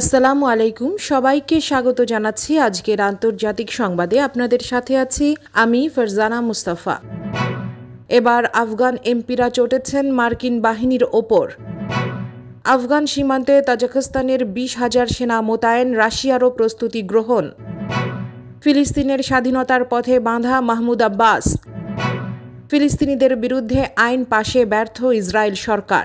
আসসালামু আলাইকুম সবাইকে স্বাগত জানাচ্ছি আজকের আন্তর্জাতিক সংবাদে আপনাদের সাথে আছি আমি ফারজানা মুস্তাফা এবার আফগান এমপিরা চটেছেন মার্কিন বাহিনীর ওপর আফগান সীমান্তে তাজাকিস্তানের বিশ হাজার সেনা মোতায়েন রাশিয়ারও প্রস্তুতি গ্রহণ ফিলিস্তিনের স্বাধীনতার পথে বাঁধা মাহমুদ আব্বাস ফিলিস্তিনিদের বিরুদ্ধে আইন পাশে ব্যর্থ ইসরায়েল সরকার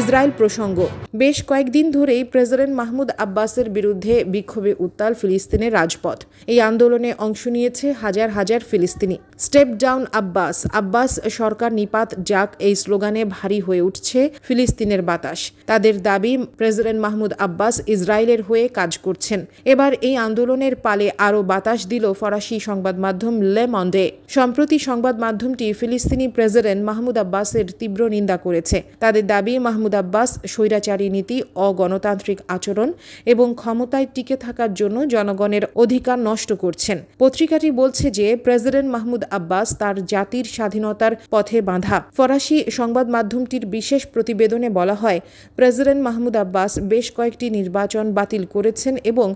ইসরায়েল প্রসঙ্গ বেশ কয়েকদিন ধরেই প্রেসিডেন্ট মাহমুদ আব্বাসের বিরুদ্ধে বিক্ষোভে উত্তাল ফিলিস্তিনের রাজপথ এই আন্দোলনে অংশ নিয়েছে হাজার হাজার ফিলিস্তিনি স্টেপ ডাউন আব্বাস আব্বাস সরকার নিপাত যাক এই স্লোগানে ভারী হয়ে উঠছে ফিলিস্তিনের বাতাস তাদের দাবি প্রেসিডেন্ট মাহমুদ আব্বাস ইসরায়েলের হয়ে কাজ করছেন এবার এই আন্দোলনের পালে আরও বাতাস দিল ফরাসি সংবাদ মাধ্যম লে মন্ডে সম্প্রতি সংবাদ মাধ্যমটি ফিলিস্তিনি প্রেসিডেন্ট মাহমুদ আব্বাসের তীব্র নিন্দা করেছে তাদের দাবি মাহমুদ আব্বাস স্বৈরাচারী নীতি অগণতান্ত্রিক আচরণ এবং ক্ষমতায় টিকে থাকার জন্য জনগণের অধিকার নষ্ট করছেন পত্রিকাটি বলছে যে প্রেসিডেন্ট মাহমুদ আব্বাস তার জাতির স্বাধীনতার পথে বাঁধা ফরাসি সংবাদ মাধ্যমটির বিশেষ প্রতিবেদনে বলা হয় প্রেসিডেন্ট মাহমুদ আব্বাস বেশ কয়েকটি নির্বাচন বাতিল করেছেন এবং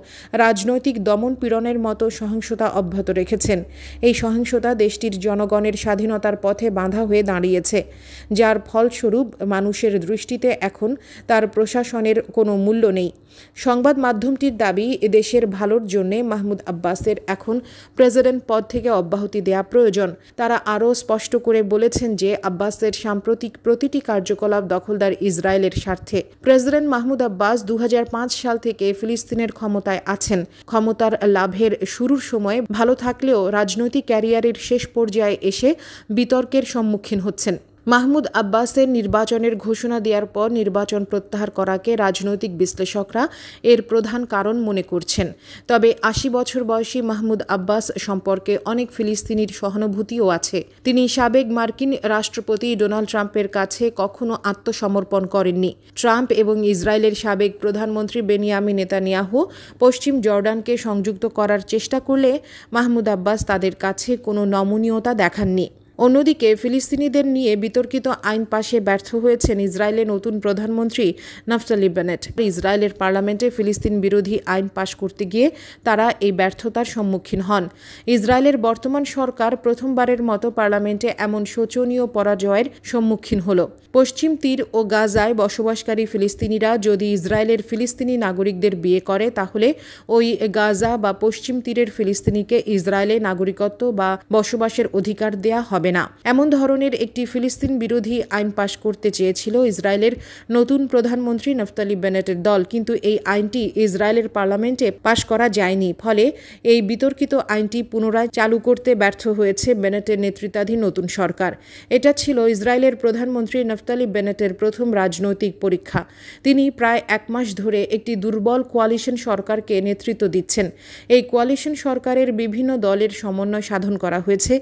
রাজনৈতিক দমন পীড়নের মতো সহিংসতা অব্যাহত রেখেছেন এই সহিংসতা দেশটির জনগণের স্বাধীনতার পথে বাঁধা হয়ে দাঁড়িয়েছে যার ফলস্বরূপ মানুষের দৃষ্টিতে এখন তার প্রশাসনের কোনো মূল্য নেই সংবাদ মাধ্যমটির দাবি দেশের ভালোর জন্যে মাহমুদ আব্বাসের এখন প্রেসিডেন্ট পদ থেকে অব্যাহতি দেয়া প্রয়োজন তারা আরও স্পষ্ট করে বলেছেন যে আব্বাসের সাম্প্রতিক প্রতিটি কার্যকলাপ দখলদার ইসরায়েলের স্বার্থে প্রেসিডেন্ট মাহমুদ আব্বাস দু সাল থেকে ফিলিস্তিনের ক্ষমতায় আছেন ক্ষমতার লাভের শুরুর সময় ভালো থাকলেও রাজনৈতিক ক্যারিয়ারের শেষ পর্যায়ে এসে বিতর্কের সম্মুখীন হচ্ছেন মাহমুদ আব্বাসের নির্বাচনের ঘোষণা দেওয়ার পর নির্বাচন প্রত্যাহার করাকে রাজনৈতিক বিশ্লেষকরা এর প্রধান কারণ মনে করছেন তবে আশি বছর বয়সী মাহমুদ আব্বাস সম্পর্কে অনেক ফিলিস্তিনির সহানুভূতিও আছে তিনি সাবেক মার্কিন রাষ্ট্রপতি ডোনাল্ড ট্রাম্পের কাছে কখনো আত্মসমর্পণ করেননি ট্রাম্প এবং ইসরায়েলের সাবেক প্রধানমন্ত্রী বেনিয়ামি নেতানিয়াহু পশ্চিম জর্ডানকে সংযুক্ত করার চেষ্টা করলে মাহমুদ আব্বাস তাদের কাছে কোনো নমনীয়তা দেখাননি অন্যদিকে ফিলিস্তিনিদের নিয়ে বিতর্কিত আইন পাশে ব্যর্থ হয়েছেন ইসরায়েলের নতুন প্রধানমন্ত্রী নাফতালি বেনেট ইসরায়েলের পার্লামেন্টে ফিলিস্তিন বিরোধী আইন পাশ করতে গিয়ে তারা এই ব্যর্থতার সম্মুখীন হন ইসরায়েলের বর্তমান সরকার প্রথমবারের মতো পার্লামেন্টে এমন শোচনীয় পরাজয়ের সম্মুখীন হল পশ্চিম তীর ও গাজায় বসবাসকারী ফিলিস্তিনিরা যদি ইসরায়েলের ফিলিস্তিনি নাগরিকদের বিয়ে করে তাহলে ওই গাজা বা পশ্চিম তীরের ফিলিস্তিনিকে ইসরায়েলে নাগরিকত্ব বা বসবাসের অধিকার দেয়া হবে হবে না এমন ধরনের একটি ফিলিস্তিন বিরোধী আইন পাশ করতে চেয়েছিল ইসরায়েলের নতুন প্রধানমন্ত্রী নফতালি বেনেটের দল কিন্তু এই আইনটি ইসরায়েলের পার্লামেন্টে পাশ করা যায়নি ফলে এই বিতর্কিত আইনটি পুনরায় চালু করতে ব্যর্থ হয়েছে বেনেটের নেতৃত্বাধীন নতুন সরকার এটা ছিল ইসরায়েলের প্রধানমন্ত্রী নফতালি বেনেটের প্রথম রাজনৈতিক পরীক্ষা তিনি প্রায় এক মাস ধরে একটি দুর্বল কোয়ালিশন সরকারকে নেতৃত্ব দিচ্ছেন এই কোয়ালিশন সরকারের বিভিন্ন দলের সমন্বয় সাধন করা হয়েছে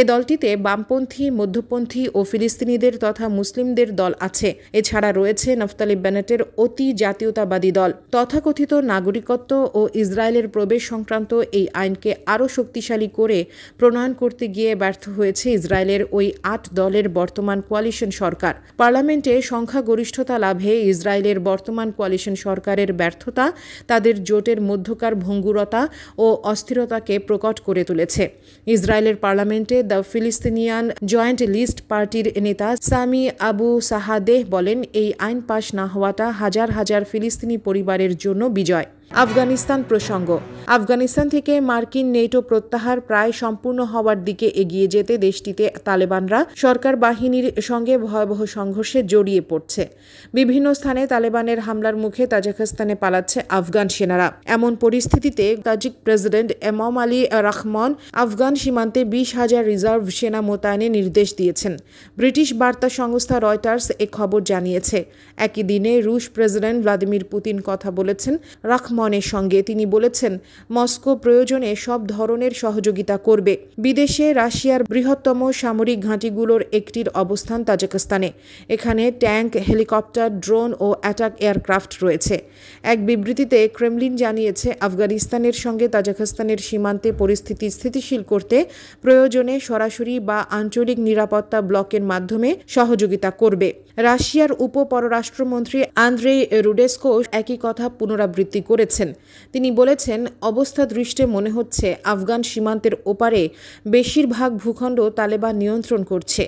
এ দলটিতে বামপন্থী মধ্যপন্থী ও ফিলিস্তিনিদের তথা মুসলিমদের দল আছে এছাড়া রয়েছে নফতালি ব্যানেটের অতি জাতীয়তাবাদী দল তথাকথিত নাগরিকত্ব ও ইসরায়েলের প্রবেশ সংক্রান্ত এই আইনকে আরও শক্তিশালী করে প্রণয়ন করতে গিয়ে ব্যর্থ হয়েছে ইসরায়েলের ওই আট দলের বর্তমান কোয়ালিশন সরকার পার্লামেন্টে সংখ্যাগরিষ্ঠতা লাভে ইসরায়েলের বর্তমান কোয়ালিশন সরকারের ব্যর্থতা তাদের জোটের মধ্যকার ভঙ্গুরতা ও অস্থিরতাকে প্রকট করে তুলেছে ইসরায়েলের পার্লামেন্টে দ্য ফিলিস্তিনি ইউনিয়ন জয়েন্ট লিস্ট পার্টির নেতা সামি আবু সাহাদেহ বলেন এই আইন পাশ না হওয়াটা হাজার হাজার ফিলিস্তিনি পরিবারের জন্য বিজয় আফগানিস্তান প্রসঙ্গ আফগানিস্তান থেকে মার্কিন নেটো প্রত্যাহার প্রায় সম্পূর্ণ হওয়ার দিকে এগিয়ে যেতে দেশটিতে তালেবানরা সরকার বাহিনীর সঙ্গে ভয়াবহ সংঘর্ষে জড়িয়ে পড়ছে বিভিন্ন স্থানে তালেবানের হামলার মুখে তাজাকিস্তানে পালাচ্ছে আফগান সেনারা এমন পরিস্থিতিতে তাজিক প্রেসিডেন্ট এমাম আলী রহমান আফগান সীমান্তে বিশ হাজার রিজার্ভ সেনা মোতায়েনে নির্দেশ দিয়েছেন ব্রিটিশ বার্তা সংস্থা রয়টার্স এ খবর জানিয়েছে একই দিনে রুশ প্রেসিডেন্ট ভ্লাদিমির পুতিন কথা বলেছেন রাখমান মনের সঙ্গে তিনি বলেছেন মস্কো প্রয়োজনে সব ধরনের সহযোগিতা করবে বিদেশে রাশিয়ার বৃহত্তম সামরিক ঘাঁটিগুলোর একটির অবস্থান তাজিকিস্তানে এখানে ট্যাঙ্ক হেলিকপ্টার ড্রোন ও অ্যাটাক এয়ারক্রাফট রয়েছে এক বিবৃতিতে ক্রেমলিন জানিয়েছে আফগানিস্তানের সঙ্গে তাজাকিস্তানের সীমান্তে পরিস্থিতি স্থিতিশীল করতে প্রয়োজনে সরাসরি বা আঞ্চলিক নিরাপত্তা ব্লকের মাধ্যমে সহযোগিতা করবে রাশিয়ার উপ পররাষ্ট্রমন্ত্রী আন্দ্রেই রুডেস্কো একই কথা পুনরাবৃত্তি করেছে করেছেন তিনি বলেছেন অবস্থা দৃষ্টে মনে হচ্ছে আফগান সীমান্তের ওপারে বেশিরভাগ ভূখণ্ড তালেবান নিয়ন্ত্রণ করছে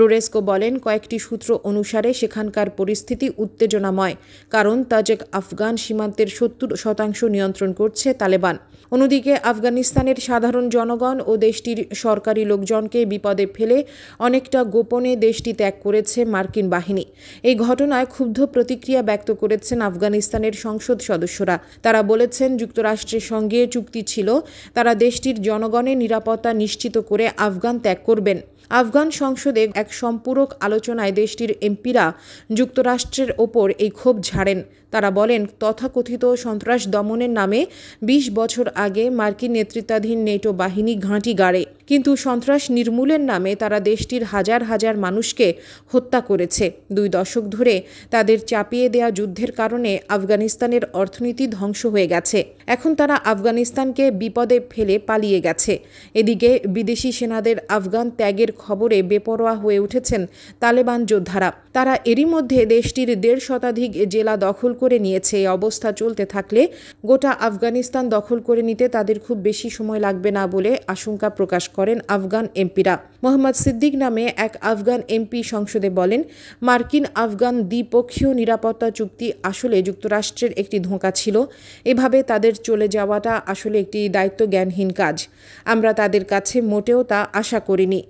রোরেস্কো বলেন কয়েকটি সূত্র অনুসারে সেখানকার পরিস্থিতি উত্তেজনাময় কারণ তাজেক আফগান সীমান্তের সত্তর শতাংশ নিয়ন্ত্রণ করছে তালেবান অন্যদিকে আফগানিস্তানের সাধারণ জনগণ ও দেশটির সরকারি লোকজনকে বিপদে ফেলে অনেকটা গোপনে দেশটি ত্যাগ করেছে মার্কিন বাহিনী এই ঘটনায় ক্ষুব্ধ প্রতিক্রিয়া ব্যক্ত করেছেন আফগানিস্তানের সংসদ সদস্যরা তারা বলেছেন যুক্তরাষ্ট্রের সঙ্গে চুক্তি ছিল তারা দেশটির জনগণের নিরাপত্তা নিশ্চিত করে আফগান ত্যাগ করবেন আফগান সংসদে এক সম্পূরক আলোচনায় দেশটির এমপিরা যুক্তরাষ্ট্রের ওপর এই ক্ষোভ ঝাড়েন তারা বলেন তথাকথিত সন্ত্রাস দমনের নামে ২০ বছর আগে মার্কিন নেতৃত্বাধীন নেটো বাহিনী ঘাঁটি গাড়ে কিন্তু সন্ত্রাস নির্মূলের নামে তারা দেশটির হাজার হাজার মানুষকে হত্যা করেছে দুই দশক ধরে তাদের চাপিয়ে দেয়া যুদ্ধের কারণে আফগানিস্তানের অর্থনীতি ধ্বংস হয়ে গেছে এখন তারা আফগানিস্তানকে বিপদে ফেলে পালিয়ে গেছে এদিকে বিদেশি সেনাদের আফগান ত্যাগের খবরে বেপরোয়া হয়ে উঠেছেন তালেবান যোদ্ধারা তারা এরই মধ্যে দেশটির দেড় শতাধিক জেলা দখল করে নিয়েছে এই অবস্থা চলতে থাকলে গোটা আফগানিস্তান দখল করে নিতে তাদের খুব বেশি সময় লাগবে না বলে আশঙ্কা প্রকাশ করেন আফগান এমপিরা মোহাম্মদ সিদ্দিক নামে এক আফগান এমপি সংসদে বলেন মার্কিন আফগান দ্বিপক্ষীয় নিরাপত্তা চুক্তি আসলে যুক্তরাষ্ট্রের একটি ধোঁকা ছিল এভাবে তাদের চলে যাওয়াটা আসলে একটি দায়িত্ব জ্ঞানহীন কাজ আমরা তাদের কাছে মোটেও তা আশা করিনি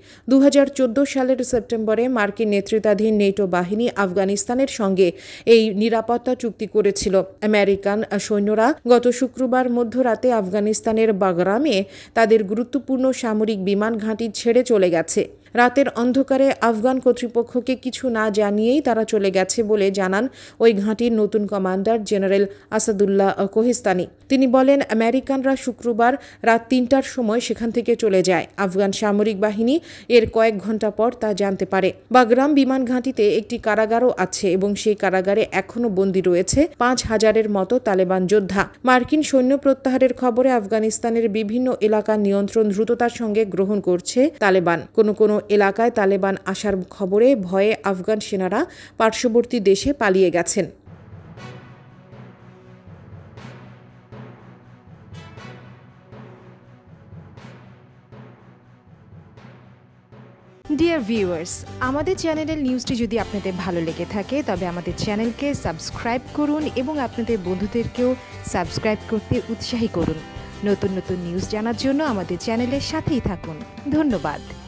দু সালের সেপ্টেম্বরে মার্কিন নেতৃত্বাধীন নেটো বাহিনী আফগানিস্তানের সঙ্গে এই নিরাপত্তা চুক্তি করেছিল আমেরিকান সৈন্যরা গত শুক্রবার মধ্যরাতে আফগানিস্তানের বাগরামে তাদের গুরুত্বপূর্ণ সামরিক বিমান ঘাঁটি ছেড়ে চলে গেছে রাতের অন্ধকারে আফগান কর্তৃপক্ষকে কিছু না জানিয়েই তারা চলে গেছে বলে জানান ওই ঘাঁটির নতুন কমান্ডার জেনারেল আসাদুল্লাহ কোহিস্তানি তিনি বলেন আমেরিকানরা শুক্রবার রাত তিনটার সময় সেখান থেকে চলে যায় আফগান সামরিক বাহিনী এর কয়েক ঘন্টা পর তা জানতে পারে বাগরাম বিমান ঘাঁটিতে একটি কারাগারও আছে এবং সেই কারাগারে এখনও বন্দী রয়েছে পাঁচ হাজারের মতো তালেবান যোদ্ধা মার্কিন সৈন্য প্রত্যাহারের খবরে আফগানিস্তানের বিভিন্ন এলাকা নিয়ন্ত্রণ দ্রুততার সঙ্গে গ্রহণ করছে তালেবান কোনো কোনো এলাকায় তালেবান আসার খবরে ভয়ে আফগান সেনারা পার্শ্ববর্তী দেশে পালিয়ে গেছেন ডিয়ার ভিউয়ার্স আমাদের চ্যানেলের নিউজটি যদি আপনাদের ভালো লেগে থাকে তবে আমাদের চ্যানেলকে সাবস্ক্রাইব করুন এবং আপনাদের বন্ধুদেরকেও সাবস্ক্রাইব করতে উৎসাহী করুন নতুন নতুন নিউজ জানার জন্য আমাদের চ্যানেলের সাথেই থাকুন ধন্যবাদ